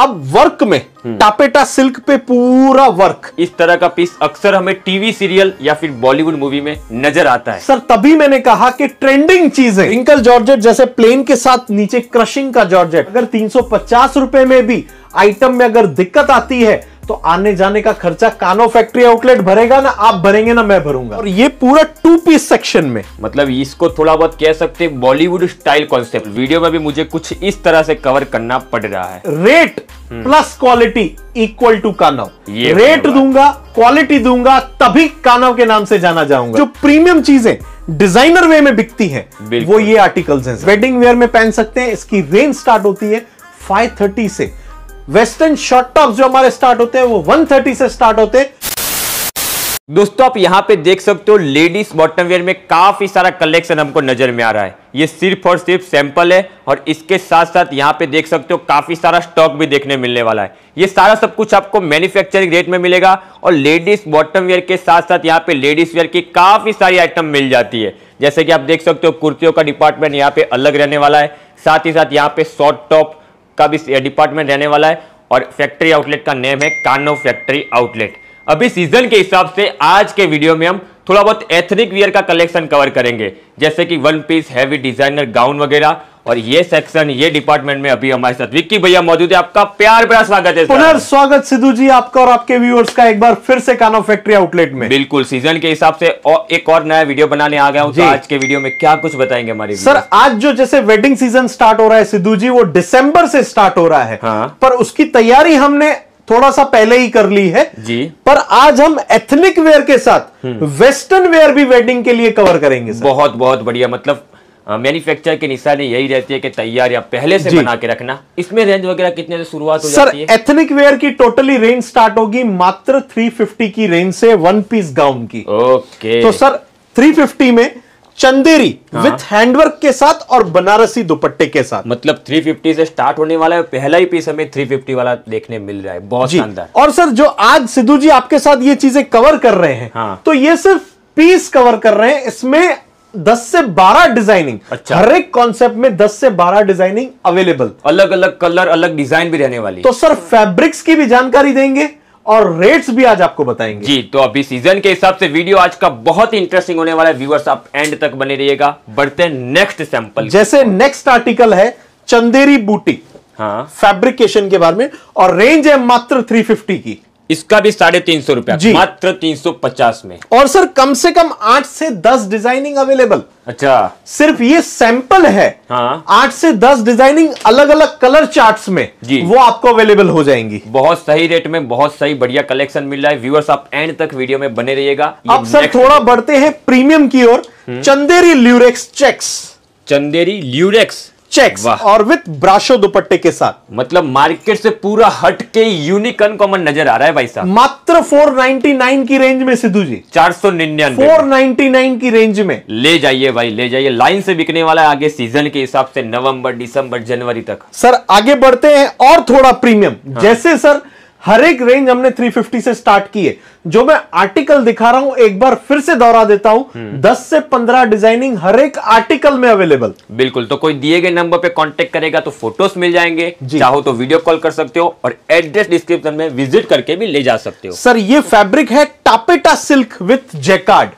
अब वर्क में हम्म। Taffeta silk पे पूरा वर्क इस तरह का पीस अक्सर हमें टीवी सीरियल या फिर बॉलीवुड मूवी में नजर आता है सर तभी मैंने कहा कि ट्रेंडिंग चीज है इंकल जॉर्जेट जैसे प्लेन के साथ नीचे क्रशिंग का जॉर्जेट अगर तीन सौ में भी आइटम में अगर दिक्कत आती है तो आने जाने का खर्चा कानो फैक्ट्री आउटलेट भरेगा ना आप भरेंगे ना मैं भरूंगा और ये पूरा टू पीस सेक्शन में मतलब इसको थोड़ा बहुत कह सकते हैं बॉलीवुड स्टाइल कॉन्सेप्ट वीडियो में भी मुझे कुछ इस तरह से कवर करना पड़ रहा है rate plus quality equal to कानव रेट दूंगा क्वालिटी दूंगा तभी कानव के नाम से जाना जाऊंगा जो प्रीमियम चीजें डिजाइनर वे में बिकती हैं वो ये आर्टिकल्स हैं वेडिंग वेयर में पहन सकते हैं इसकी रेंज स्टार्ट होती है 530 से वेस्टर्न शॉर्ट टॉप जो हमारे स्टार्ट होते हैं वो 130 से स्टार्ट होते हैं दोस्तों आप यहां पे देख सकते हो लेडीज बॉटम वेयर में काफी सारा कलेक्शन हमको नजर में आ रहा है ये सिर्फ और सिर्फ सैंपल है और इसके साथ साथ यहाँ पे देख सकते हो काफी सारा स्टॉक भी देखने मिलने वाला है ये सारा सब कुछ आपको मैन्युफैक्चरिंग रेट में मिलेगा और लेडीज बॉटम वेयर के साथ साथ यहाँ पे लेडीज वेयर की काफी सारी आइटम मिल जाती है जैसे कि आप देख सकते हो कुर्तियों का डिपार्टमेंट यहाँ पे अलग रहने वाला है साथ ही साथ यहाँ पे शॉर्ट टॉप का भी डिपार्टमेंट रहने वाला है और फैक्ट्री आउटलेट का नेम है कानो फैक्ट्री आउटलेट अभी सीजन के हिसाब से आज के वीडियो में हम थोड़ा बहुत एथनिक वियर का कलेक्शन कवर करेंगे जैसे कि one piece heavy designer gown वगैरह और ये सेक्शन ये डिपार्टमेंट में अभी हमारे साथ विक्की भैया मौजूद है आपका प्यार प्यार स्वागत है पुनर्स्वागत सिद्धू जी आपका और आपके व्यूअर्स का एक बार फिर से कानो फैक्ट्री आउटलेट में बिल्कुल सीजन के हिसाब से और एक और नया वीडियो बनाने आ गया हूँ तो आज के वीडियो में क्या कुछ बताएंगे हमारे सर आज जो जैसे वेडिंग सीजन स्टार्ट हो रहा है सिद्धू जी वो डिसम्बर से स्टार्ट हो रहा है हाँ। पर उसकी तैयारी हमने थोड़ा सा पहले ही कर ली है जी पर आज हम एथनिक वेयर के साथ वेस्टर्न हम्म। वेयर भी वेडिंग के लिए कवर करेंगे बहुत बहुत बढ़िया मतलब मैन्युफैक्चर के निशानी यही रहती है कि तैयार या पहले से बना के रखना इसमें रेंज वगैरह कितने से शुरुआत हो सर, जाती है एथनिक वेयर की टोटली रेंज स्टार्ट होगी मात्र 350 की रेंज से वन पीस गाउन की ओके तो सर 350 में चंदेरी हाँ। विथ हैंडवर्क के साथ और बनारसी दुपट्टे के साथ मतलब 350 से स्टार्ट होने वाला है पहला ही पीस हमें 350 वाला देखने मिल रहा है बहुत शानदार और सर जो आज सिद्धू जी आपके साथ ये चीजें कवर कर रहे हैं हाँ। तो ये सिर्फ पीस कवर कर रहे हैं इसमें दस से बारह डिजाइनिंग अच्छा हर एक कॉन्सेप्ट में दस से बारह डिजाइनिंग अवेलेबल अलग अलग कलर अलग डिजाइन भी रहने वाली तो सर फैब्रिक्स की भी जानकारी देंगे और रेट्स भी आज आपको बताएंगे जी तो अभी सीजन के हिसाब से वीडियो आज का बहुत ही इंटरेस्टिंग होने वाला है व्यूअर्स आप एंड तक बने रहिएगा बढ़ते नेक्स्ट सैंपल जैसे नेक्स्ट आर्टिकल है चंदेरी बूटी हाँ फैब्रिकेशन के बारे में और रेंज है मात्र 350 की इसका भी साढ़े तीन सौ रुपया मात्र तीन सौ पचास में और सर कम से कम आठ से दस डिजाइनिंग अवेलेबल अच्छा सिर्फ ये सैंपल है हाँ आठ से दस डिजाइनिंग अलग अलग कलर चार्ट्स में जी वो आपको अवेलेबल हो जाएंगी बहुत सही रेट में बहुत सही बढ़िया कलेक्शन मिल रहा है व्यूअर्स आप एंड तक वीडियो में बने रहिएगा अब सर थोड़ा बढ़ते हैं प्रीमियम की ओर हम्म। Chanderi lurex checks Chanderi lurex checks और विथ ब्राशो दुपट्टे के साथ मतलब मार्केट से पूरा हट के यूनिक अनकॉमन नजर आ रहा है भाई साहब मात्र 499 की रेंज में सिद्धू जी चार सौ निन्यानवे फोर की रेंज में ले जाइए भाई ले जाइए लाइन से बिकने वाला है आगे सीजन के हिसाब से नवंबर दिसंबर जनवरी तक सर आगे बढ़ते हैं और थोड़ा प्रीमियम हाँ। जैसे सर हर एक रेंज हमने 350 से स्टार्ट की है जो मैं आर्टिकल दिखा रहा हूं एक बार फिर से दोहरा देता हूं 10 हम्म। से 15 डिजाइनिंग हर एक आर्टिकल में अवेलेबल बिल्कुल तो कोई दिए गए नंबर पे कांटेक्ट करेगा तो फोटोज मिल जाएंगे चाहो तो वीडियो कॉल कर सकते हो और एड्रेस डिस्क्रिप्शन में विजिट करके भी ले जा सकते हो सर ये फैब्रिक है टापेटा सिल्क विथ जेकार्ड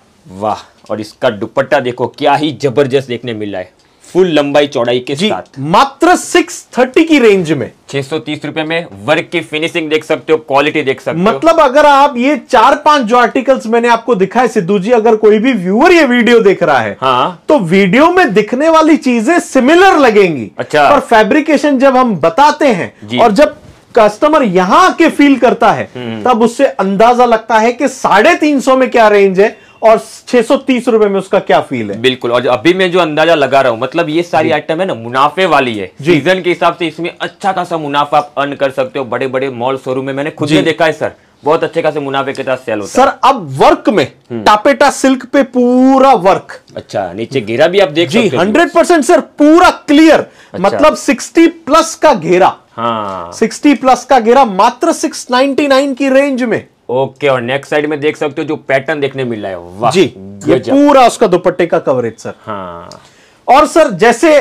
वाह और इसका दुपट्टा देखो क्या ही जबरदस्त देखने मिल रहा है फुल लंबाई चौड़ाई के साथ मात्र सिक्स थर्टी की रेंज में छह सौ तीस रुपए में वर्क की फिनिशिंग देख सकते हो क्वालिटी देख सकते मतलब हो मतलब अगर आप ये चार पांच जो आर्टिकल्स मैंने आपको दिखा है सिद्धू जी अगर कोई भी व्यूअर ये वीडियो देख रहा है हाँ तो वीडियो में दिखने वाली चीजें सिमिलर लगेंगी अच्छा पर फैब्रिकेशन जब हम बताते हैं और जब कस्टमर यहाँ के फील करता है हम्म। तब उससे अंदाजा लगता है कि साढ़े तीन सौ में क्या रेंज है और छह सौ तीस रुपए में उसका क्या फील है बिल्कुल और अभी मैं जो अंदाजा लगा रहा हूँ मतलब ये सारी आइटम है ना मुनाफे वाली है सीजन के हिसाब से इसमें अच्छा खासा मुनाफा आप अर्न कर सकते हो बड़े बड़े मॉल शोरूम में मैंने खुद ही देखा है सर बहुत अच्छे खासे मुनाफे के साथ सेल होता सर अब वर्क में टापेटा हम्म। सिल्क पे पूरा वर्क अच्छा नीचे घेरा भी आप देख जी हंड्रेड परसेंट सर पूरा क्लियर अच्छा। मतलब सिक्सटी प्लस का घेरा हाँ सिक्सटी प्लस का घेरा मात्र सिक्स नाइनटी नाइन की रेंज में ओके और नेक्स्ट साइड में देख सकते हो जो पैटर्न देखने मिल रहा है वाह जी ये पूरा उसका दुपट्टे का कवरेज सर हाँ और सर जैसे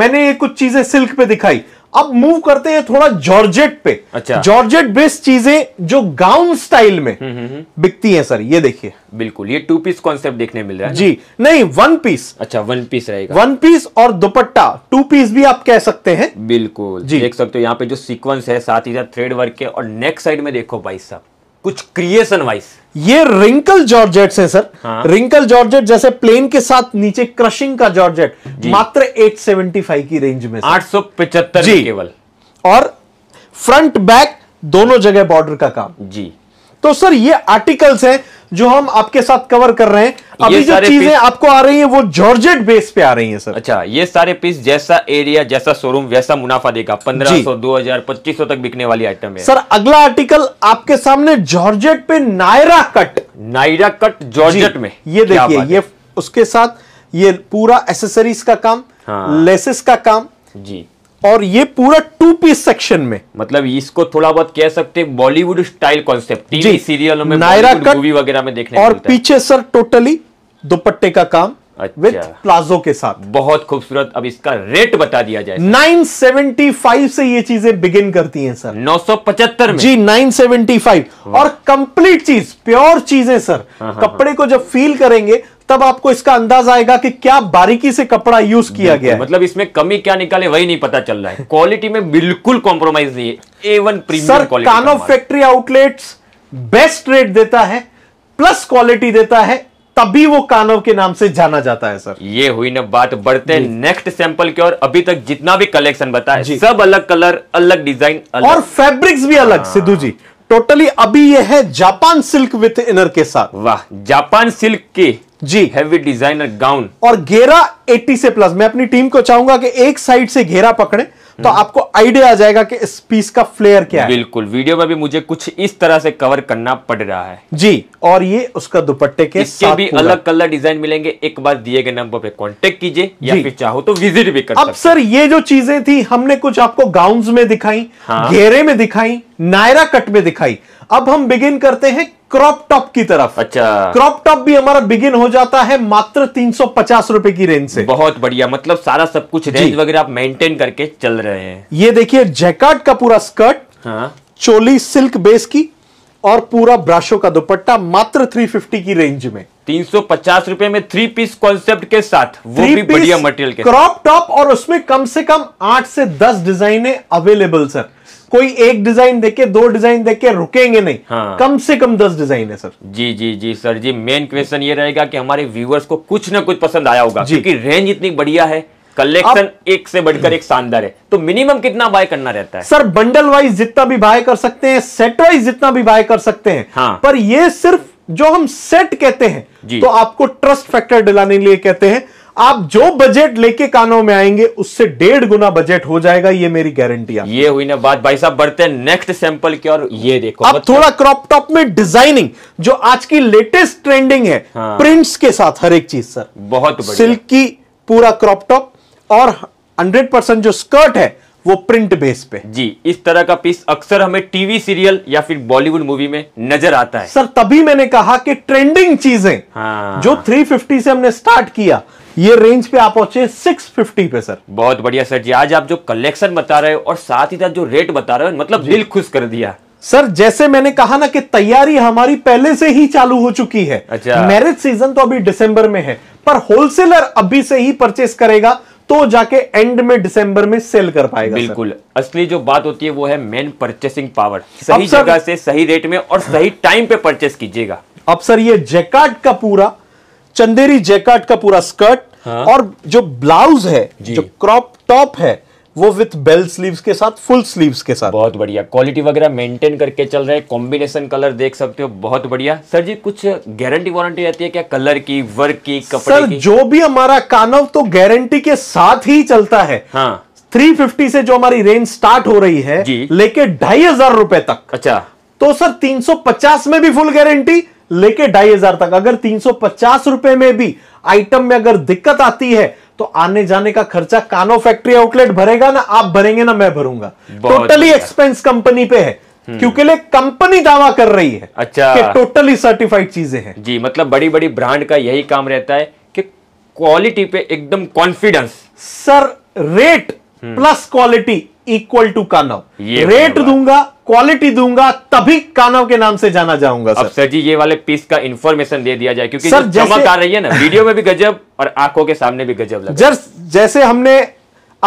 मैंने ये कुछ चीजें सिल्क पे दिखाई अब मूव करते हैं थोड़ा जॉर्जेट पे अच्छा जॉर्जेट बेस्ड चीजें जो गाउन स्टाइल में हम्म, हम्म, हम्म। बिकती हैं सर ये देखिए बिल्कुल ये टू पीस कॉन्सेप्ट देखने मिल रहा है जी नहीं वन पीस अच्छा वन पीस रहेगा वन पीस और दुपट्टा टू पीस भी आप कह सकते हैं बिल्कुल जी देख सकते हो यहाँ पे जो सीक्वेंस है साथ ही साथ थ्रेड वर्क के और नेक्स्ट साइड में देखो भाई साहब कुछ क्रिएशन वाइज ये रिंकल जॉर्जेट है सर हाँ। रिंकल जॉर्जेट जैसे प्लेन के साथ नीचे क्रशिंग का जॉर्जेट मात्र 875 की रेंज में आठ सौ पिचहत्तर केवल और फ्रंट बैक दोनों जगह बॉर्डर का काम जी तो सर ये आर्टिकल्स हैं जो हम आपके साथ कवर कर रहे हैं अभी जो चीजें आपको आ रही हैं वो जॉर्जेट बेस पे आ रही हैं सर अच्छा ये सारे पीस जैसा एरिया जैसा शोरूम वैसा मुनाफा देगा हजार पच्चीस सौ तक बिकने वाली आइटम है सर अगला आर्टिकल आपके सामने जॉर्जेट पे Naira cut Naira cut georgette में ये देखिए ये उसके साथ ये पूरा एसेसरीज का काम लेसेस हाँ। का काम जी और ये पूरा टू पीस सेक्शन में मतलब इसको थोड़ा बहुत कह सकते हैं बॉलीवुड स्टाइल कॉन्सेप्ट टीवी सीरियलों में नायरा कट मूवी वगैरह में देखने और पीछे सर टोटली दुपट्टे का काम अच्छा। विद प्लाजो के साथ बहुत खूबसूरत अब इसका रेट बता दिया जाए 975 से ये चीजें बिगिन करती हैं सर 975 में जी 975 और कंप्लीट चीज प्योर चीजें सर हाँ, हाँ, हाँ। कपड़े को जब फील करेंगे तब आपको इसका अंदाज आएगा कि क्या बारीकी से कपड़ा यूज किया गया मतलब इसमें कमी क्या निकाले वही नहीं पता चल रहा है क्वालिटी में बिल्कुल कॉम्प्रोमाइज नहीं है ए वन प्रीमियम कानो फैक्ट्री आउटलेट बेस्ट रेट देता है प्लस क्वालिटी देता है तभी वो कानव के नाम से जाना जाता है सर ये हुई ना बात बढ़ते नेक्स्ट सैंपल की और अभी तक जितना भी कलेक्शन बताया सब अलग कलर अलग डिजाइन अलग। और फैब्रिक्स भी अलग हाँ। सिद्धू जी टोटली अभी ये है जापान सिल्क विथ इनर के साथ वाह जापान सिल्क की जी हैवी डिजाइनर गाउन और घेरा 80 से प्लस मैं अपनी टीम को चाहूंगा कि एक साइड से घेरा पकड़े तो हम्म। आपको आइडिया आ जाएगा कि इस पीस का फ्लेयर क्या है बिल्कुल वीडियो में भी मुझे कुछ इस तरह से कवर करना पड़ रहा है जी और ये उसका दुपट्टे के इसके भी अलग कलर डिजाइन मिलेंगे एक बार दिए गए नंबर पे कांटेक्ट कीजिए या फिर चाहो तो विजिट भी कर अब सर ये जो चीजें थी हमने कुछ आपको गाउन में दिखाई हाँ। घेरे में दिखाई नायरा कट में दिखाई अब हम बिगिन करते हैं क्रॉप टॉप की तरफ अच्छा क्रॉप टॉप भी हमारा बिगिन हो जाता है मात्र तीन सौ पचास रुपए की रेंज से बहुत बढ़िया मतलब सारा सब कुछ रेंज वगैरह आप मेंटेन करके चल रहे हैं ये देखिए जैकार्ड का पूरा स्कर्ट हाँ चोली सिल्क बेस की और पूरा ब्राशो का दुपट्टा मात्र 350 की रेंज में तीन सौ पचास रुपए में थ्री पीस कॉन्सेप्ट के साथ वो भी बढ़िया मटेरियल के क्रॉप टॉप और उसमें कम से कम आठ से दस डिजाइने अवेलेबल सर कोई एक डिजाइन देके दो डिजाइन देके रुकेंगे नहीं हाँ। कम से कम दस डिजाइन है सर जी जी जी सर जी मेन क्वेश्चन ये रहेगा कि हमारे व्यूअर्स को कुछ ना कुछ पसंद आया होगा क्योंकि रेंज इतनी बढ़िया है कलेक्शन एक से बढ़कर एक शानदार है तो मिनिमम कितना बाय करना रहता है सर बंडल वाइज जितना भी बाय कर सकते हैं सेट वाइज जितना भी बाय कर सकते हैं हाँ। पर ये सिर्फ जो हम सेट कहते हैं तो आपको ट्रस्ट फैक्टर दिलाने लिए कहते हैं आप जो बजट लेके कानों में आएंगे उससे डेढ़ गुना बजट हो जाएगा ये मेरी गारंटी है ये हुई ना बात भाई साहब बढ़ते हैं नेक्स्ट सैंपल की और ये देखो अब थोड़ा क्रॉप टॉप में डिजाइनिंग जो आज की लेटेस्ट ट्रेंडिंग है हाँ। प्रिंट्स के साथ हर एक चीज सर बहुत सिल्क की पूरा क्रॉप टॉप और हंड्रेड परसेंट जो स्कर्ट है वो प्रिंट बेस पे जी इस तरह का पीस अक्सर हमें टीवी सीरियल या फिर बॉलीवुड मूवी में नजर आता है सर तभी मैंने कहा कि ट्रेंडिंग चीजें हाँ। जो 350 से हमने स्टार्ट किया ये रेंज पे आप पहुंचे 650 पे सर बहुत बढ़िया सर जी आज आप जो कलेक्शन बता रहे हो और साथ ही साथ जो रेट बता रहे हो मतलब दिल खुश कर दिया सर जैसे मैंने कहा ना कि तैयारी हमारी पहले से ही चालू हो चुकी है अच्छा मैरिज सीजन तो अभी दिसंबर में है पर होलसेलर अभी से ही परचेस करेगा तो जाके एंड में दिसंबर में सेल कर पाएगा बिल्कुल असली जो बात होती है वो है मेन परचेसिंग पावर सही जगह से सही रेट में और सही टाइम पे परचेस कीजिएगा अब सर ये जैकार्ड का पूरा चंदेरी जैकार्ड का पूरा स्कर्ट हाँ? और जो ब्लाउज है जो क्रॉप टॉप है वो विथ बेल स्लीव्स के साथ फुल स्लीव्स के साथ बहुत बढ़िया क्वालिटी वगैरह मेंटेन करके चल रहे हैं कॉम्बिनेशन कलर देख सकते हो बहुत बढ़िया सर जी कुछ गारंटी वारंटी रहती है क्या कलर की वर्क की कपड़े सर की? जो भी हमारा कानव तो गारंटी के साथ ही चलता है हाँ 350 से जो हमारी रेंज स्टार्ट हो रही है लेके ढाई हजार रुपए तक अच्छा तो सर 350 में भी फुल गारंटी लेके ढाई हजार तक अगर पचास रुपए में भी आइटम में अगर दिक्कत आती है तो आने जाने का खर्चा कानो फैक्ट्री आउटलेट भरेगा ना आप भरेंगे ना मैं भरूंगा टोटली एक्सपेंस कंपनी पे है हम्म। क्योंकि ले कंपनी दावा कर रही है अच्छा कि टोटली सर्टिफाइड चीजें हैं जी मतलब बड़ी बड़ी ब्रांड का यही काम रहता है कि क्वालिटी पे एकदम confidence sir rate plus quality equal to कानो रेट दूंगा क्वालिटी दूंगा तभी कानव के नाम से जाना जाऊंगा सर सर जी ये वाले पीस का इन्फॉर्मेशन दे दिया जाए क्योंकि सर चमक आ रही है ना वीडियो में भी गजब और आंखों के सामने भी गजब लग जैसे हमने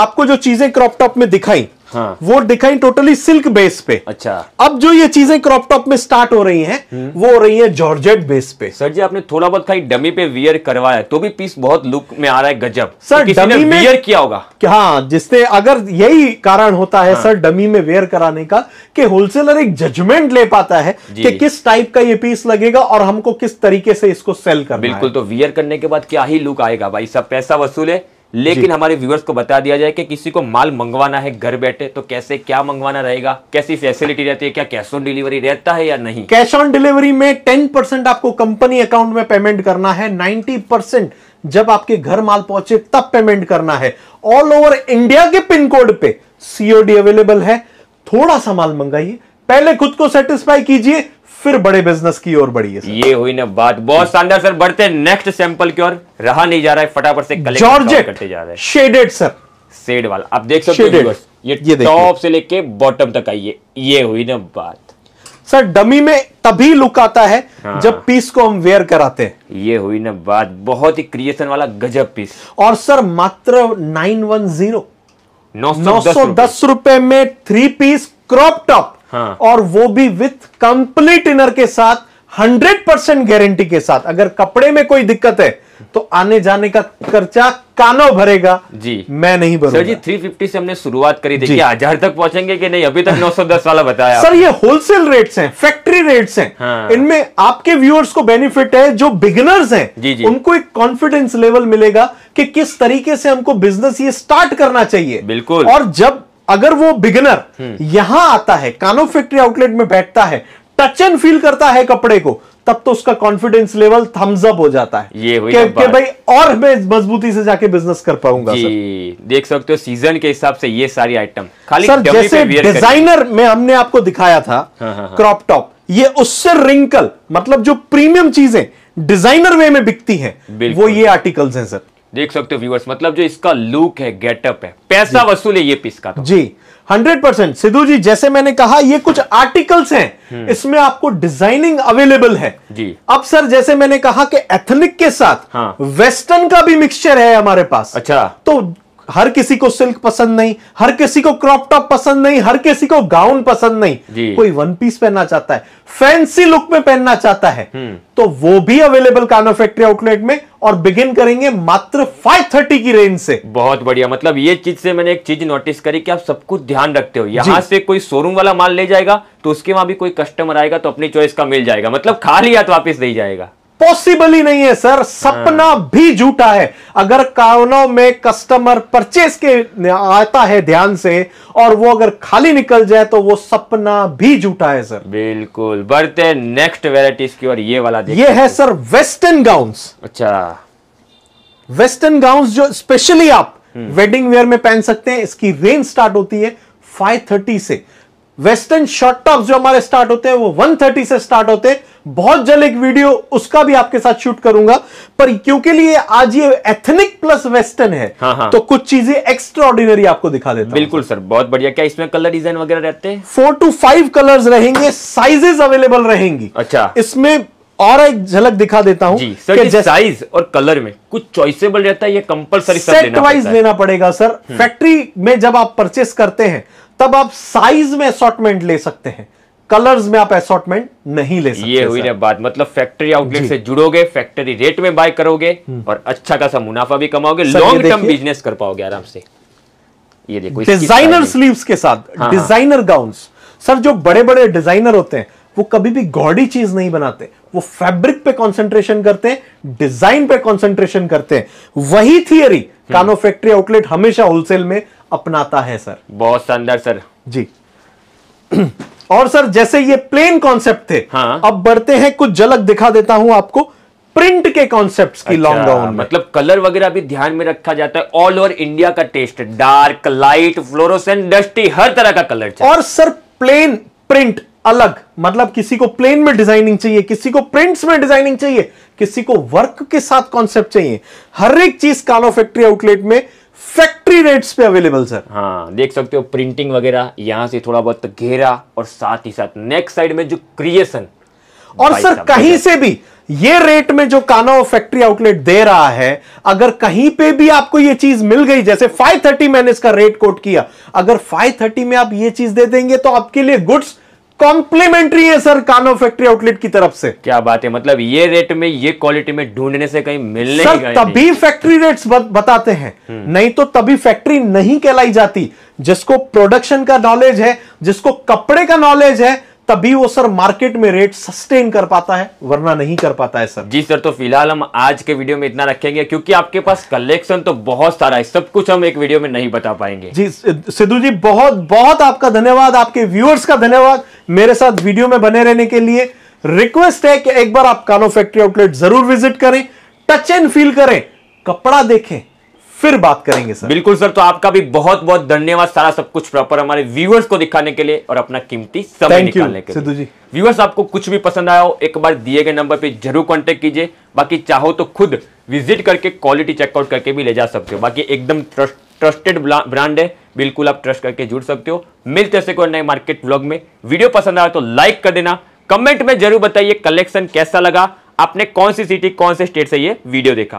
आपको जो चीजें क्रॉप टॉप में दिखाई हाँ। वो डिकाइन टोटली सिल्क बेस पे अच्छा अब जो ये चीजें क्रॉप टॉप में स्टार्ट हो रही हैं हम्म। वो हो रही है जॉर्जेट बेस पे सर जी आपने थोड़ा बहुत खाई डमी पे वियर करवाया तो भी पीस बहुत लुक में आ रहा है गजब सर तो डमी में वियर किया होगा हाँ जिससे अगर यही कारण होता है हाँ। सर डमी में वियर कराने का कि होलसेलर एक जजमेंट ले पाता है कि किस टाइप का ये पीस लगेगा और हमको किस तरीके से इसको सेल करना बिल्कुल तो वियर करने के बाद क्या ही लुक आएगा भाई सब पैसा वसूल है लेकिन हमारे व्यूअर्स को बता दिया जाए कि किसी को माल मंगवाना है घर बैठे तो कैसे क्या मंगवाना रहेगा कैसी फैसिलिटी रहती है क्या कैश ऑन डिलीवरी रहता है या नहीं कैश ऑन डिलीवरी में टेन परसेंट आपको कंपनी अकाउंट में पेमेंट करना है नाइन्टी परसेंट जब आपके घर माल पहुंचे तब पेमेंट करना है ऑल ओवर इंडिया के पिन कोड पे सीओडी अवेलेबल है थोड़ा सा माल मंगाइए पहले खुद को सेटिस्फाई कीजिए फिर बड़े बिजनेस की ओर बढ़ी बढ़िए ये हुई ना बात बहुत शानदार सर बढ़ते नेक्स्ट सैंपल की ओर रहा नहीं जा रहा है फटाफट से जॉर्जेट करते जा रहे हैं शेडेड सर शेड वाला आप देख सकते हो ये, ये टॉप से लेके बॉटम तक आइए ये हुई ना बात सर डमी में तभी लुक आता है हाँ। जब पीस को हम वेयर कराते हैं ये हुई ना बात बहुत ही क्रिएशन वाला गजब पीस और सर मात्र नाइन वन जीरो नौ सौ दस रुपए में थ्री पीस क्रॉप टॉप हाँ. और वो भी विथ कंप्लीट इनर के साथ 100 परसेंट गारंटी के साथ अगर कपड़े में कोई दिक्कत है तो आने जाने का खर्चा कानो भरेगा जी मैं नहीं भरूंगा सर जी 350 से हमने शुरुआत करी देखिए हजार तक पहुंचेंगे कि नहीं अभी तक 910 वाला बताया सर ये होलसेल रेट्स हैं फैक्ट्री रेट्स हैं हाँ। इनमें आपके व्यूअर्स को बेनिफिट है जो बिगिनर्स हैं जी जी उनको एक कॉन्फिडेंस लेवल मिलेगा कि किस तरीके से हमको बिजनेस ये स्टार्ट करना चाहिए बिल्कुल और जब अगर वो बिगनर यहां आता है कानो फैक्ट्री आउटलेट में बैठता है टच एंड फील करता है कपड़े को तब तो उसका कॉन्फिडेंस लेवल थम्स अप हो जाता है ये हुई के, के भाई और मैं मजबूती से जाके बिजनेस कर पाऊंगा जी, देख सकते हो सीजन के हिसाब से ये सारी आइटम खाली सर जैसे डिजाइनर में हमने आपको दिखाया था क्रॉप हाँ, टॉप हाँ, हाँ। ये उससे रिंकल मतलब जो प्रीमियम चीजें डिजाइनर वे में बिकती हैं वो ये आर्टिकल्स हैं सर देख सकते हो व्यूअर्स मतलब जो इसका लुक है गेटअप है पैसा वसूल है ये पीस का तो। जी हंड्रेड परसेंट सिद्धू जी जैसे मैंने कहा ये कुछ आर्टिकल्स हैं हम्म। इसमें आपको डिजाइनिंग अवेलेबल है जी अब सर जैसे मैंने कहा कि एथनिक के साथ हाँ। वेस्टर्न का भी मिक्सचर है हमारे पास अच्छा तो हर किसी को सिल्क पसंद नहीं हर किसी को क्रॉप टॉप पसंद नहीं हर किसी को गाउन पसंद नहीं कोई वन पीस पहनना चाहता है फैंसी लुक में पहनना चाहता है हम्म। तो वो भी अवेलेबल कानो फैक्ट्री आउटलेट में और बिगिन करेंगे मात्र 530 की रेंज से बहुत बढ़िया मतलब ये चीज से मैंने एक चीज नोटिस करी कि आप सब कुछ ध्यान रखते हो यहाँ से कोई शोरूम वाला माल ले जाएगा तो उसके वहां भी कोई कस्टमर आएगा तो अपनी चॉइस का मिल जाएगा मतलब खा लिया तो वापिस नहीं जाएगा पॉसिबल ही नहीं है सर सपना हाँ। भी झूठा है अगर कानों में कस्टमर परचेस के आता है ध्यान से और वो अगर खाली निकल जाए तो वो सपना भी झूठा है सर बिल्कुल बढ़ते नेक्स्ट वेराइटीज की और ये वाला ये है सर वेस्टर्न गाउन्स अच्छा वेस्टर्न गाउन्स जो स्पेशली आप वेडिंग हम्म। वेयर में पहन सकते हैं इसकी रेंज स्टार्ट होती है थर्टी से वेस्टर्न शॉर्ट टॉप जो हमारे स्टार्ट होते हैं वो 130 से स्टार्ट होते हैं बहुत जल्द एक वीडियो उसका भी आपके साथ शूट करूंगा पर क्योंकि लिए आज ये एथनिक प्लस वेस्टर्न है हाँ हाँ। तो कुछ चीजें एक्स्ट्रा ऑर्डिनरी आपको दिखा देता बिल्कुल सर बहुत बढ़िया क्या इसमें कलर डिजाइन वगैरह रहते हैं फोर टू फाइव कलर रहेंगे साइजेस अवेलेबल रहेंगी अच्छा इसमें और एक झलक दिखा देता हूँ साइज और कलर में कुछ चॉइसेबल रहता है ये कंपलसरी सेट वाइज लेना पड़ेगा सर फैक्ट्री हम्म। में जब आप परचेस करते हैं तब आप साइज में असॉटमेंट ले सकते हैं कलर्स में आप असॉटमेंट नहीं ले सकते ये हुई ना बात मतलब फैक्ट्री आउटलेट से जुड़ोगे फैक्ट्री रेट में बाय करोगे हम्म। और अच्छा खासा मुनाफा भी कमाओगे लॉन्ग टर्म बिजनेस कर पाओगे आराम से ये देखो डिजाइनर स्लीव्स के साथ डिजाइनर गाउन्स सर जो बड़े बड़े डिजाइनर होते हैं वो कभी भी गौड़ी चीज नहीं बनाते वो फैब्रिक पे कंसंट्रेशन करते हैं डिजाइन पे कंसंट्रेशन करते हैं वही थियरी कानो फैक्ट्री आउटलेट हमेशा होलसेल में अपनाता है सर बहुत शानदार सर जी और सर जैसे ये प्लेन कॉन्सेप्ट थे हाँ? अब बढ़ते हैं कुछ झलक दिखा देता हूं आपको प्रिंट के कॉन्सेप्ट्स की लॉन्ग अच्छा, डाउन मतलब कलर वगैरह भी ध्यान में रखा जाता है ऑल ओवर इंडिया का taste dark light fluorescent dusty हर तरह का कलर और सर प्लेन प्रिंट अलग मतलब किसी को प्लेन में डिजाइनिंग चाहिए किसी को प्रिंट्स में डिजाइनिंग चाहिए किसी को वर्क के साथ कॉन्सेप्ट चाहिए हर एक चीज कालो फैक्ट्री आउटलेट में फैक्ट्री रेट्स पे अवेलेबल सर हाँ देख सकते हो प्रिंटिंग वगैरह यहां से थोड़ा बहुत घेरा और साथ ही साथ नेक्स्ट साइड में जो क्रिएशन और सर कहीं से भी ये रेट में जो कानो फैक्ट्री आउटलेट दे रहा है अगर कहीं पे भी आपको ये चीज मिल गई जैसे 530 मैंने इसका रेट कोट किया अगर 530 में आप ये चीज दे देंगे तो आपके लिए गुड्स कॉम्प्लीमेंट्री है सर कानो फैक्ट्री आउटलेट की तरफ से क्या बात है मतलब ये रेट में ये क्वालिटी में ढूंढने से कहीं मिलने सर तभी फैक्ट्री रेट्स बताते हैं हम्म। नहीं तो तभी फैक्ट्री नहीं कहलाई जाती जिसको प्रोडक्शन का नॉलेज है जिसको कपड़े का नॉलेज है तभी वो सर मार्केट में रेट सस्टेन कर पाता है वरना नहीं कर पाता है सर जी सर तो फिलहाल हम आज के वीडियो में इतना रखेंगे क्योंकि आपके पास कलेक्शन तो बहुत सारा है सब कुछ हम एक वीडियो में नहीं बता पाएंगे जी सिद्धू जी बहुत बहुत आपका धन्यवाद आपके व्यूअर्स का धन्यवाद मेरे साथ वीडियो में बने रहने के लिए रिक्वेस्ट है कि एक बार आप कानो फैक्ट्री आउटलेट जरूर विजिट करें टच एंड फील करें कपड़ा देखें फिर बात करेंगे सर बिल्कुल सर तो आपका भी बहुत बहुत धन्यवाद सारा सब कुछ प्रॉपर हमारे व्यूअर्स को दिखाने के लिए और अपना कीमती समय निकालने के लिए व्यूअर्स आपको कुछ भी पसंद आया हो एक बार दिए गए नंबर पे जरूर कांटेक्ट कीजिए बाकी चाहो तो खुद विजिट करके क्वालिटी चेकआउट करके भी ले जा सकते हो बाकी एकदम ट्रस्टेड ब्रांड है बिल्कुल आप ट्रस्ट करके जुड़ सकते हो मिलते से कोई नए मार्केट व्लॉग में वीडियो पसंद आया तो लाइक कर देना कमेंट में जरूर बताइए कलेक्शन कैसा लगा आपने कौन सी सिटी कौन से स्टेट से ये वीडियो देखा